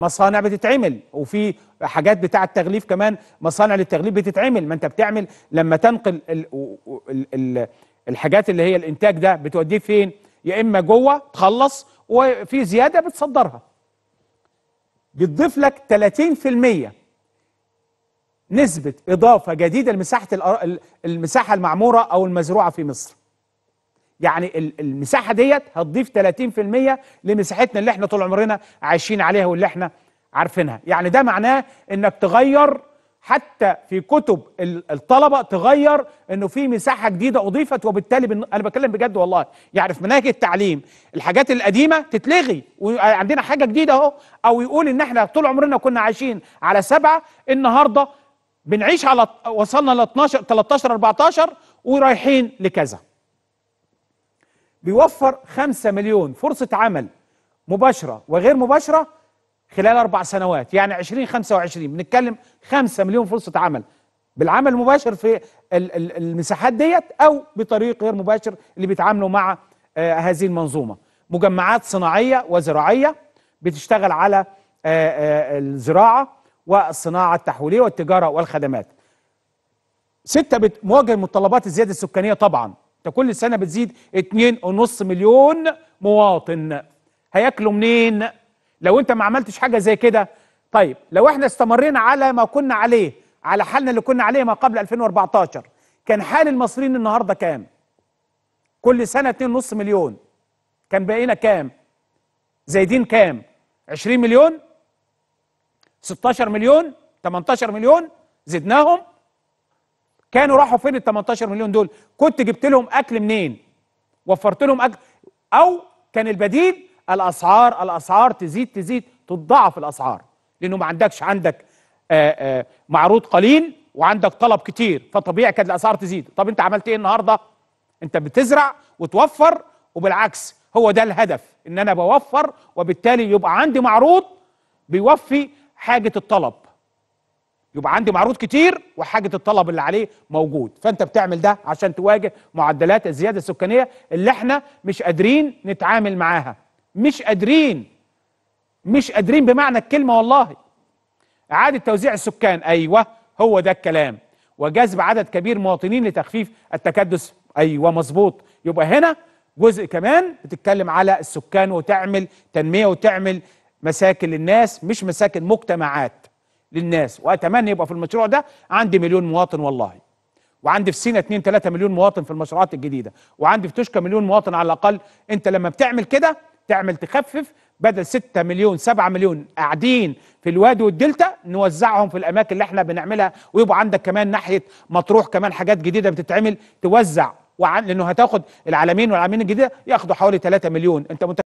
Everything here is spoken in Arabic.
مصانع بتتعمل وفي حاجات بتاع التغليف كمان مصانع للتغليف بتتعمل ما انت بتعمل لما تنقل الـ الـ الـ الحاجات اللي هي الانتاج ده بتوديه فين يا اما جوه تخلص وفي زياده بتصدرها بتضيف لك 30% نسبه اضافه جديده لمساحه المساحه المعموره او المزروعه في مصر يعني المساحه ديت هتضيف 30% لمساحتنا اللي احنا طول عمرنا عايشين عليها واللي احنا عارفينها يعني ده معناه انك تغير حتى في كتب الطلبه تغير انه في مساحه جديده اضيفت وبالتالي بن... انا بتكلم بجد والله يعني في مناهج التعليم الحاجات القديمه تتلغي وعندنا حاجه جديده اهو او يقول ان احنا طول عمرنا كنا عايشين على سبعه النهارده بنعيش على وصلنا ل 12 13 14 ورايحين لكذا بيوفر 5 مليون فرصة عمل مباشرة وغير مباشرة خلال أربع سنوات يعني خمسة وعشرين بنتكلم 5 مليون فرصة عمل بالعمل المباشر في المساحات ديت أو بطريق غير مباشر اللي بيتعاملوا مع آه، هذه المنظومة مجمعات صناعية وزراعية بتشتغل على آه، آه، الزراعة والصناعة التحويلية والتجارة والخدمات ستة مواجهة متطلبات الزيادة السكانية طبعا انت كل سنه بتزيد 2.5 مليون مواطن هياكلوا منين لو انت ما عملتش حاجه زي كده طيب لو احنا استمرينا على ما كنا عليه على حالنا اللي كنا عليه ما قبل 2014 كان حال المصريين النهارده كام كل سنه 2.5 مليون كان بقينا كام زايدين كام 20 مليون 16 مليون 18 مليون زدناهم كانوا راحوا فين ال 18 مليون دول كنت جبت لهم اكل منين وفرت لهم اكل او كان البديل الاسعار الاسعار تزيد تزيد تضعف الاسعار لانه ما عندكش عندك آآ آه، آآ آه، معروض قليل وعندك طلب كتير فطبيعي كانت الاسعار تزيد طب انت عملت ايه النهارده انت بتزرع وتوفر وبالعكس هو ده الهدف ان انا بوفر وبالتالي يبقى عندي معروض بيوفي حاجه الطلب يبقى عندي معروض كتير وحاجه الطلب اللي عليه موجود فانت بتعمل ده عشان تواجه معدلات الزياده السكانيه اللي احنا مش قادرين نتعامل معاها مش قادرين مش قادرين بمعنى الكلمه والله اعاده توزيع السكان ايوه هو ده الكلام وجذب عدد كبير مواطنين لتخفيف التكدس ايوه مظبوط يبقى هنا جزء كمان بتتكلم على السكان وتعمل تنميه وتعمل مساكن للناس مش مساكن مجتمعات للناس واتمنى يبقى في المشروع ده عندي مليون مواطن والله وعندي في سينا 2 3 مليون مواطن في المشروعات الجديده وعندي في توشكا مليون مواطن على الاقل انت لما بتعمل كده تعمل تخفف بدل 6 مليون 7 مليون قاعدين في الوادي والدلتا نوزعهم في الاماكن اللي احنا بنعملها ويبقى عندك كمان ناحيه مطروح كمان حاجات جديده بتتعمل توزع لانه هتاخد العالمين والعالمين الجديده ياخدوا حوالي 3 مليون انت